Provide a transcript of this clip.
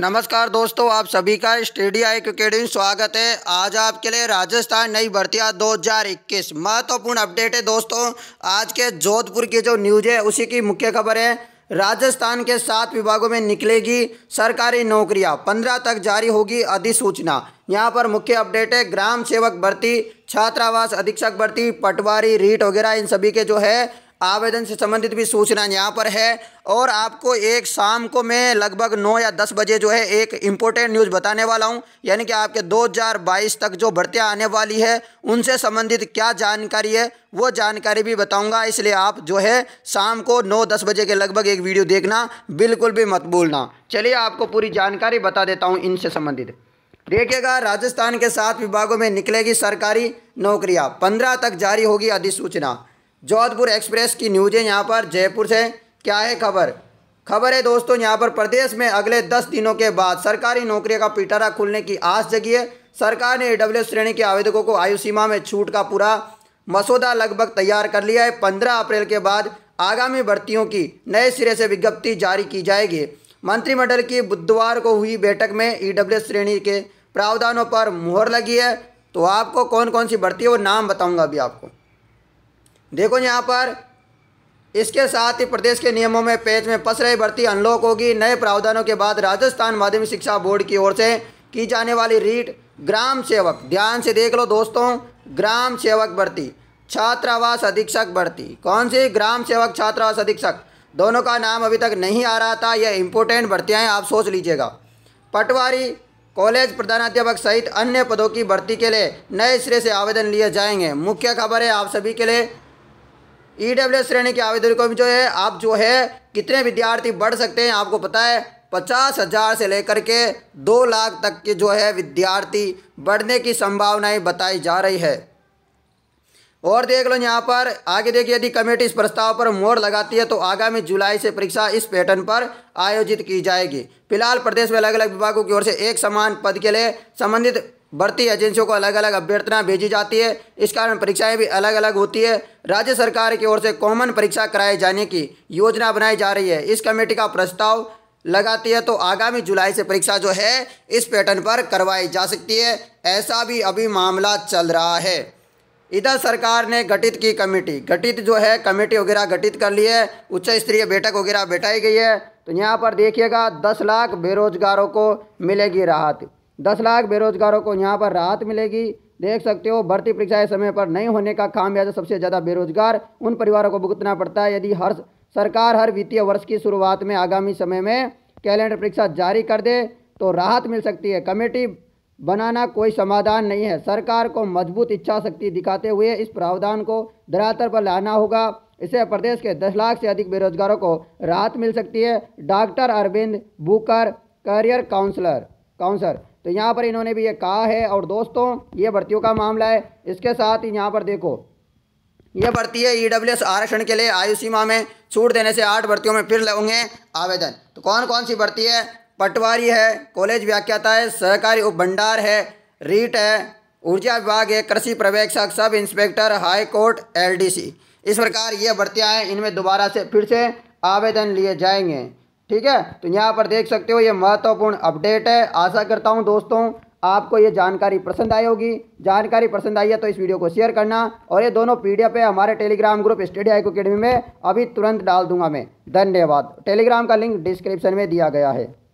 नमस्कार दोस्तों आप सभी का स्टेडी आई में स्वागत है आज आपके लिए राजस्थान नई हजार 2021 महत्वपूर्ण अपडेट है दोस्तों आज के जोधपुर की जो न्यूज़ है उसी की मुख्य खबर है राजस्थान के सात विभागों में निकलेगी सरकारी नौकरियां पंद्रह तक जारी होगी अधिसूचना यहाँ पर मुख्य अपडेट है ग्राम सेवक भर्ती छात्रावास अधीक्षक भर्ती पटवारी रीट वगैरह इन सभी के जो है आवेदन से संबंधित भी सूचना यहाँ पर है और आपको एक शाम को मैं लगभग नौ या दस बजे जो है एक इम्पोर्टेंट न्यूज़ बताने वाला हूँ यानी कि आपके 2022 तक जो भर्तियाँ आने वाली है उनसे संबंधित क्या जानकारी है वो जानकारी भी बताऊँगा इसलिए आप जो है शाम को नौ दस बजे के लगभग एक वीडियो देखना बिल्कुल भी मत भूलना चलिए आपको पूरी जानकारी बता देता हूँ इनसे संबंधित देखिएगा राजस्थान के सात विभागों में निकलेगी सरकारी नौकरियां पंद्रह तक जारी होगी अधिसूचना जोधपुर एक्सप्रेस की न्यूज है यहाँ पर जयपुर से क्या है खबर खबर है दोस्तों यहाँ पर प्रदेश में अगले दस दिनों के बाद सरकारी नौकरियों का पिटारा खुलने की आस जगी है सरकार ने डब्ल्यू श्रेणी के आवेदकों को आयु सीमा में छूट का पूरा मसौदा लगभग तैयार कर लिया है पंद्रह अप्रैल के बाद आगामी भर्तियों की नए सिरे से विज्ञप्ति जारी की जाएगी मंत्रिमंडल की बुधवार को हुई बैठक में ईडब्ल्यू श्रेणी के प्रावधानों पर मुहर लगी है तो आपको कौन कौन सी भर्ती है वो नाम बताऊंगा अभी आपको देखो यहाँ पर इसके साथ ही प्रदेश के नियमों में पेज में फंस रही भर्ती अनलॉक होगी नए प्रावधानों के बाद राजस्थान माध्यमिक शिक्षा बोर्ड की ओर से की जाने वाली रीट ग्राम सेवक ध्यान से देख लो दोस्तों ग्राम सेवक भर्ती छात्रावास अधीक्षक भर्ती कौन सी ग्राम सेवक छात्रावास अधीक्षक दोनों का नाम अभी तक नहीं आ रहा था यह इम्पोर्टेंट भर्तियाँ आप सोच लीजिएगा पटवारी कॉलेज प्रधानाध्यापक सहित अन्य पदों की भर्ती के लिए नए सिरे से आवेदन लिए जाएंगे मुख्य खबर है आप सभी के लिए ई e डब्ल्यू श्रेणी के आवेदकों में जो है आप जो है कितने विद्यार्थी बढ़ सकते हैं आपको पता है पचास हज़ार से लेकर के दो लाख तक के जो है विद्यार्थी बढ़ने की संभावनाएं बताई जा रही है और देख लो यहाँ पर आगे देखिए यदि कमेटी इस प्रस्ताव पर मोड़ लगाती है तो आगामी जुलाई से परीक्षा इस पैटर्न पर आयोजित की जाएगी फिलहाल प्रदेश में अलग अलग विभागों की ओर से एक समान पद के लिए संबंधित भर्ती एजेंसियों को अलग अलग अभ्यर्थना भेजी जाती है इस कारण परीक्षाएं भी अलग अलग होती है राज्य सरकार की ओर से कॉमन परीक्षा कराए जाने की योजना बनाई जा रही है इस कमेटी का प्रस्ताव लगाती है तो आगामी जुलाई से परीक्षा जो है इस पैटर्न पर करवाई जा सकती है ऐसा भी अभी मामला चल रहा है इधर सरकार ने गठित की कमेटी गठित जो है कमेटी वगैरह गठित कर ली है उच्च स्तरीय बैठक वगैरह बैठाई गई है तो यहाँ पर देखिएगा दस लाख बेरोजगारों को मिलेगी राहत दस लाख बेरोजगारों को यहाँ पर राहत मिलेगी देख सकते हो भर्ती परीक्षाएं समय पर नहीं होने का खामियाजा सबसे ज़्यादा बेरोजगार उन परिवारों को भुगतना पड़ता है यदि हर सरकार हर वित्तीय वर्ष की शुरुआत में आगामी समय में कैलेंडर परीक्षा जारी कर दे तो राहत मिल सकती है कमेटी बनाना कोई समाधान नहीं है सरकार को मजबूत इच्छा शक्ति दिखाते हुए इस प्रावधान को धरातल पर लाना होगा इससे प्रदेश के दस लाख से अधिक बेरोजगारों को राहत मिल सकती है doctor Arvind Bukar career counsellor counsellor तो यहाँ पर इन्होंने भी ये कहा है और दोस्तों ये भर्तियों का मामला है इसके साथ ही यहाँ पर देखो ये भर्ती है ई डब्ल्यू एस आरक्षण के लिए आयु सीमा में छूट देने से आठ भर्तियों में फिर लगेंगे आवेदन तो कौन कौन सी भर्ती है पटवारी है कॉलेज व्याख्याता है सहकारी उप भंडार है रीट है ऊर्जा विभाग है कृषि पर्यवेक्षक sub inspector high court LDC इस प्रकार ये भर्तियाँ हैं इनमें दोबारा से फिर से आवेदन लिए जाएंगे ठीक है तो यहाँ पर देख सकते हो ये महत्वपूर्ण अपडेट है आशा करता हूँ दोस्तों आपको ये जानकारी पसंद आई होगी जानकारी पसंद आई है तो इस वीडियो को शेयर करना और ये दोनों पी है हमारे टेलीग्राम ग्रुप स्टडी आईको अकेडमी में अभी तुरंत डाल दूंगा मैं धन्यवाद टेलीग्राम का लिंक डिस्क्रिप्शन में दिया गया है